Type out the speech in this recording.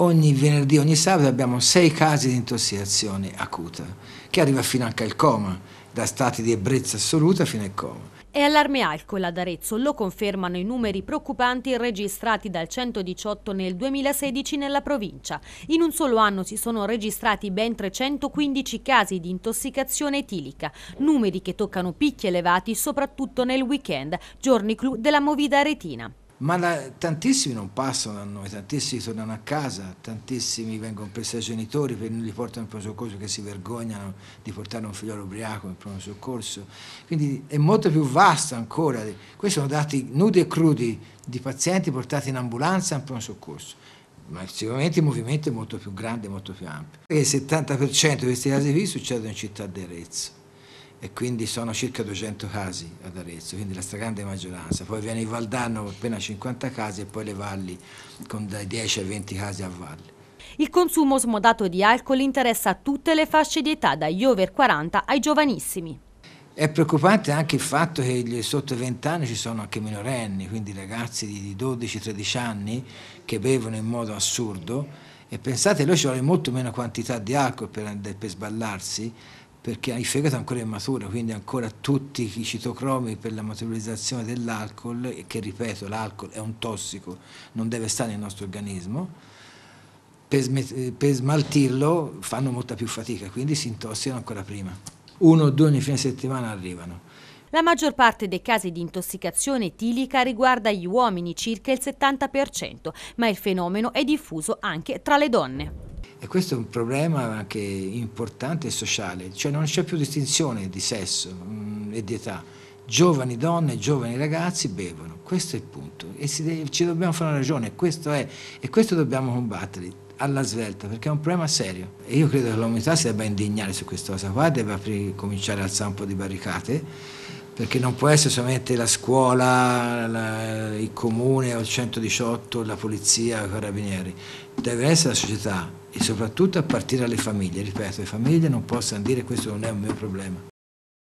ogni venerdì, ogni sabato abbiamo sei casi di intossicazione acuta, che arriva fino anche al coma, da stati di ebbrezza assoluta fino al coma. È allarme alcol ad Arezzo, lo confermano i numeri preoccupanti registrati dal 118 nel 2016 nella provincia. In un solo anno si sono registrati ben 315 casi di intossicazione etilica, numeri che toccano picchi elevati soprattutto nel weekend, giorni clou della movida aretina ma la, tantissimi non passano da noi, tantissimi tornano a casa, tantissimi vengono presi dai genitori, per, li portano in pronto soccorso che si vergognano di portare un figliolo ubriaco in pronto soccorso. Quindi è molto più vasto ancora. Questi sono dati nudi e crudi di pazienti portati in ambulanza in pronto soccorso. Ma sicuramente il movimento è molto più grande, molto più ampio. E il 70% di questi casi qui succedono in città di Arezzo e quindi sono circa 200 casi ad Arezzo, quindi la stragrande maggioranza. Poi viene il Valdarno con appena 50 casi e poi le valli con dai 10 ai 20 casi a valle. Il consumo smodato di alcol interessa tutte le fasce di età, dagli over 40 ai giovanissimi. È preoccupante anche il fatto che sotto i 20 anni ci sono anche minorenni, quindi ragazzi di 12-13 anni che bevono in modo assurdo e pensate, loro ci vuole molto meno quantità di alcol per, per sballarsi, perché il fegato è ancora immaturo, quindi ancora tutti i citocromi per la maturizzazione dell'alcol, che ripeto, l'alcol è un tossico, non deve stare nel nostro organismo, per, eh, per smaltirlo fanno molta più fatica, quindi si intossicano ancora prima. Uno o due ogni fine settimana arrivano. La maggior parte dei casi di intossicazione etilica riguarda gli uomini, circa il 70%, ma il fenomeno è diffuso anche tra le donne. E questo è un problema anche importante e sociale, cioè non c'è più distinzione di sesso mh, mm, e di età. Giovani donne, giovani ragazzi bevono, questo è il punto. E si, ci dobbiamo fare una ragione, questo è, e questo dobbiamo combattere alla svelta, perché è un problema serio. E io credo che l'umanità si debba indignare su questa cosa qua, debba cominciare a alzare un po' di barricate perché non può essere solamente la scuola, la, il comune o il 118, la polizia, i carabinieri, deve essere la società e soprattutto a partire dalle famiglie, ripeto, le famiglie non possono dire questo non è un mio problema.